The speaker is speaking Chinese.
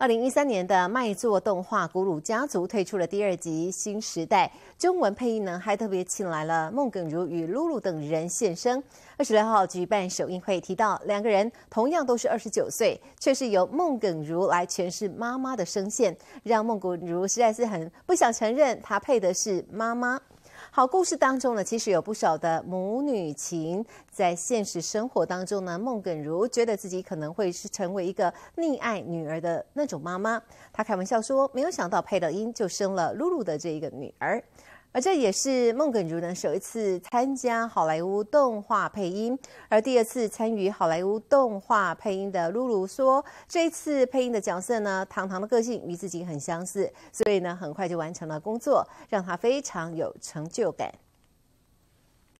二零一三年的卖座动画《古鲁家族》推出了第二集《新时代》，中文配音呢还特别请来了孟耿如与露露等人现身。二十六号举办首映会，提到两个人同样都是二十九岁，却是由孟耿如来诠释妈妈的声线，让孟耿如实在是很不想承认她配的是妈妈。好故事当中呢，其实有不少的母女情。在现实生活当中呢，孟耿如觉得自己可能会是成为一个溺爱女儿的那种妈妈。她开玩笑说：“没有想到配德音就生了露露的这一个女儿。”而这也是孟耿如呢，首次参加好莱坞动画配音，而第二次参与好莱坞动画配音的露露说，这次配音的角色呢，糖糖的个性与自己很相似，所以呢，很快就完成了工作，让她非常有成就感。